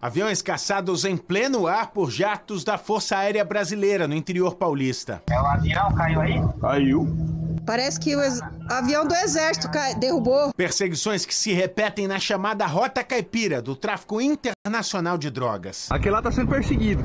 Aviões caçados em pleno ar por jatos da Força Aérea Brasileira no interior paulista. É o avião caiu aí? Caiu. Parece que o avião do exército derrubou. Perseguições que se repetem na chamada Rota Caipira, do tráfico internacional de drogas. Aquele lá tá sendo perseguido.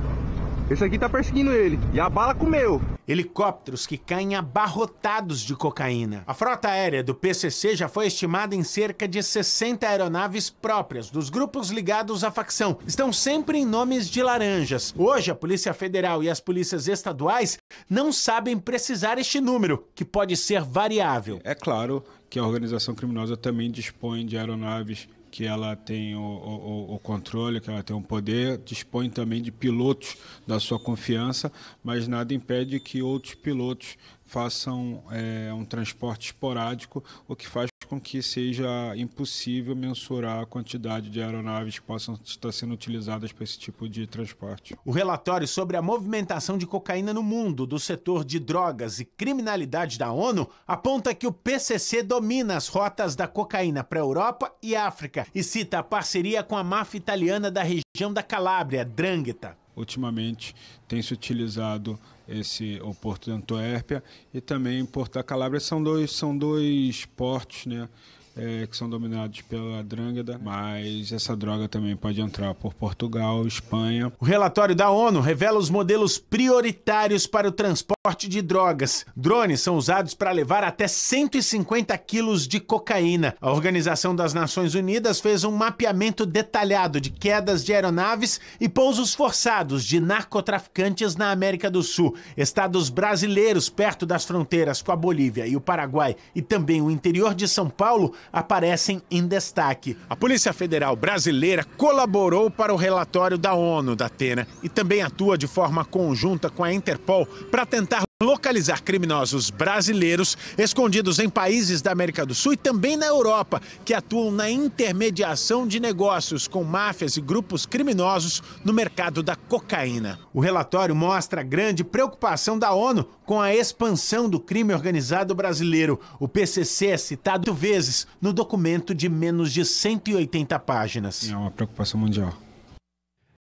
Esse aqui tá perseguindo ele. E a bala comeu helicópteros que caem abarrotados de cocaína. A frota aérea do PCC já foi estimada em cerca de 60 aeronaves próprias dos grupos ligados à facção. Estão sempre em nomes de laranjas. Hoje, a Polícia Federal e as polícias estaduais não sabem precisar este número, que pode ser variável. É claro que a organização criminosa também dispõe de aeronaves que ela tem o, o, o, controle, que ela tem o poder, dispõe também de pilotos da sua confiança, mas nada impede que outros pilotos façam é, um transporte esporádico, o que faz com que seja impossível mensurar a quantidade de aeronaves que possam estar sendo utilizadas para esse tipo de transporte. O relatório sobre a movimentação de cocaína no mundo do setor de drogas e criminalidade da ONU aponta que o PCC domina as rotas da cocaína para a Europa e África e cita a parceria com a máfia italiana da região da Calábria, Drangheta ultimamente tem se utilizado esse o porto de Antuérpia e também o Porto da Calábria são dois são dois portos né é, que são dominados pela Drângada, mas essa droga também pode entrar por Portugal, Espanha. O relatório da ONU revela os modelos prioritários para o transporte de drogas. Drones são usados para levar até 150 quilos de cocaína. A Organização das Nações Unidas fez um mapeamento detalhado de quedas de aeronaves e pousos forçados de narcotraficantes na América do Sul. Estados brasileiros perto das fronteiras com a Bolívia e o Paraguai e também o interior de São Paulo aparecem em destaque. A Polícia Federal brasileira colaborou para o relatório da ONU da Atena e também atua de forma conjunta com a Interpol para tentar localizar criminosos brasileiros escondidos em países da América do Sul e também na Europa, que atuam na intermediação de negócios com máfias e grupos criminosos no mercado da cocaína. O relatório mostra a grande preocupação da ONU com a expansão do crime organizado brasileiro. O PCC é citado vezes no documento de menos de 180 páginas. É uma preocupação mundial.